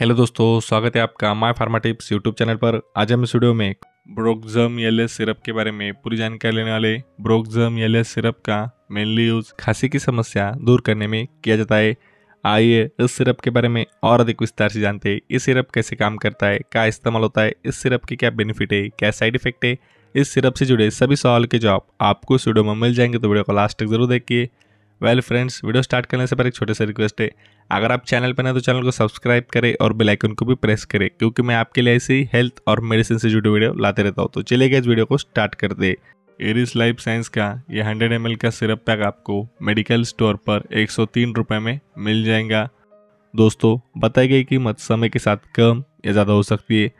hello दोस्तों स्वागत है आपका my pharma tips YouTube channel पर आज हम इस वीडियो में ब्रोकजम येलेस सिरप के बारे में पूरी जानकारी लेने वाले ब्रोकजम येलेस सिरप का मेनली यूज खांसी की समस्या दूर करने में किया जाता है आइए इस सिरप के बारे में और अधिक विस्तार से जानते हैं इस सिरप कैसे काम करता है क्या इस्तेमाल होता है इस सिरप के क्या बेनिफिट है क्या साइड इफेक्ट है इस सिरप से जुड़े सभी सवाल के जवाब आपको इस वीडियो में मिल जाएंगे तो वीडियो को लास्ट तक जरूर देखिए वेल फ्रेंड्स वीडियो स्टार्ट करने से पहले एक छोटे से रिक्वेस्ट है अगर आप चैनल पर ना तो चैनल को सब्सक्राइब करें और बेल आइकन को भी प्रेस करें क्योंकि मैं आपके लिए ऐसे ही हेल्थ और मेडिसिन से जुड़ी वीडियो लाते रहता हूँ तो चले गए इस वीडियो को स्टार्ट कर दे एरिस लाइफ साइंस का यह हंड्रेड एम का सिरप पैक आपको मेडिकल स्टोर पर एक सौ में मिल जाएगा दोस्तों बताई गई कीमत समय के साथ कम या ज़्यादा हो सकती है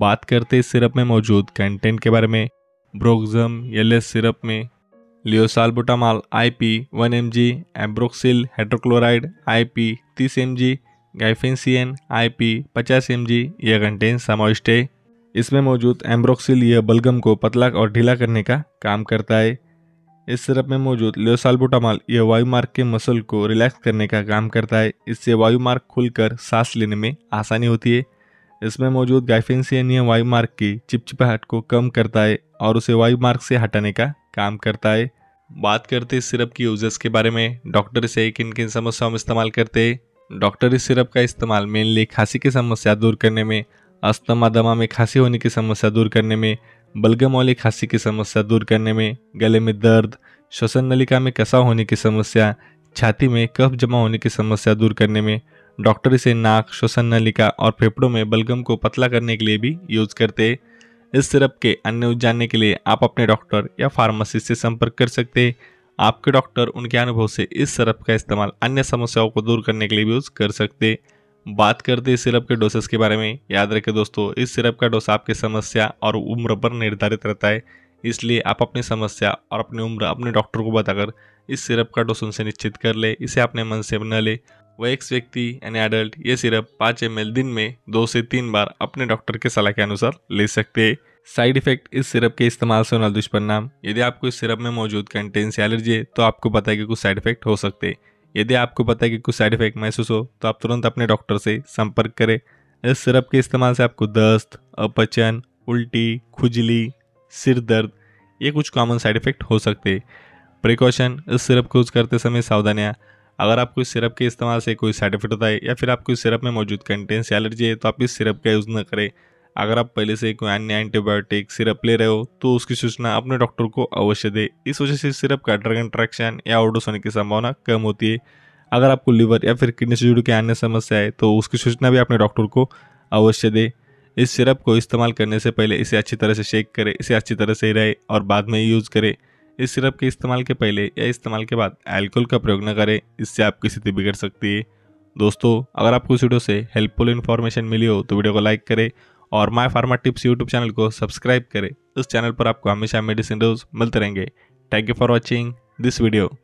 बात करते इस सिरप में मौजूद कंटेंट के बारे में ब्रोग्जम येलेस सिरप में P IP M G ambroxol hydrochloride IP 30 MG guaifenesin IP M G यह कंटेन समाविष्ट है इसमें मौजूद एम्ब्रोक्सिल यह बलगम को पतला और ढीला करने का काम करता है इस सिरप में मौजूद लियोसालबुटामाल यह वायुमार्ग के मसल को रिलैक्स करने का काम करता है इससे वायुमार्ग खुलकर सांस लेने में आसानी होती है इसमें मौजूद गाइफेंसियन यह वायुमार्ग की चिपचिपाहट को कम करता है और उसे वायुमार्ग से हटाने का काम करता है बात करते हैं सिरप की यूजेस के बारे में डॉक्टर इसे किन किन समस्याओं में इस्तेमाल करते डॉक्टर इस सिरप का इस्तेमाल मेनली खांसी की समस्या दूर करने में अस्थमा दमा में खांसी होने की समस्या दूर करने में बलगम वाली खांसी की समस्या दूर करने में गले में दर्द श्वसन नलिका में कसा होने की समस्या छाती में कफ जमा होने की समस्या दूर करने में डॉक्टर इसे नाक श्वसन नलिका और फेफड़ों में बलगम को पतला करने के लिए भी यूज़ करते इस सिरप के अन्य जानने के लिए आप अपने डॉक्टर या फार्मासिस्ट से संपर्क कर सकते हैं आपके डॉक्टर उनके अनुभव से इस सिरप का इस्तेमाल अन्य समस्याओं को दूर करने के लिए भी यूज़ कर सकते बात करते इस सिरप के डोसेस के बारे में याद रखें दोस्तों इस सिरप का डोसा आपकी समस्या और उम्र पर निर्धारित रहता है इसलिए आप अपनी समस्या और अपनी उम्र अपने डॉक्टर को बताकर इस सिरप का डोस उनसे निश्चित कर ले इसे अपने मन से न ले वयस्क व्यक्ति यानी एडल्ट ये सिरप पाँच एम दिन में दो से तीन बार अपने डॉक्टर के सलाह के अनुसार ले सकते हैं साइड इफेक्ट इस सिरप के इस्तेमाल से होना दुष्परिणाम यदि आपको इस सिरप में मौजूद कंटेंस से एलर्जी है तो आपको पता है कि कुछ साइड इफेक्ट हो सकते हैं यदि आपको पता है कि कुछ साइड इफेक्ट महसूस हो तो आप तुरंत अपने डॉक्टर से संपर्क करें इस सिरप के इस्तेमाल से आपको दस्त अपचन उल्टी खुजली सिर दर्द ये कुछ कॉमन साइड इफेक्ट हो सकते हैं प्रिकॉशन इस सिरप को यूज़ करते समय सावधानियाँ अगर आपको इस सिरप के इस्तेमाल से कोई साइड इफेक्ट होता है या फिर आपको इस सिरप में मौजूद कंटेंट से एलर्जी है तो आप इस सिरप का यूज़ न करें अगर आप पहले से कोई अन्य एंटीबायोटिक सिरप ले रहे हो तो उसकी सूचना अपने डॉक्टर को अवश्य दें इस वजह से सिरप का ड्रग इंट्रैक्शन या ऑर्डोस होने की संभावना कम होती है अगर आपको लीवर या फिर किडनी से जुड़ी कोई अन्य समस्या है तो उसकी सूचना भी अपने डॉक्टर को अवश्य दें इस सिरप को इस्तेमाल करने से पहले इसे अच्छी तरह से शेक करें इसे अच्छी तरह से रहे और बाद में यूज़ करें इस सिरप के इस्तेमाल के पहले या इस्तेमाल के बाद एल्कोहल का प्रयोग न करें इससे आपकी स्थिति बिगड़ सकती है दोस्तों अगर आपको इस वीडियो से हेल्पफुल इन्फॉर्मेशन मिली हो तो वीडियो को लाइक करें और my pharma tips YouTube channel को सब्सक्राइब करें इस चैनल पर आपको हमेशा मेडिसिन डोज मिलते रहेंगे thank you for watching this video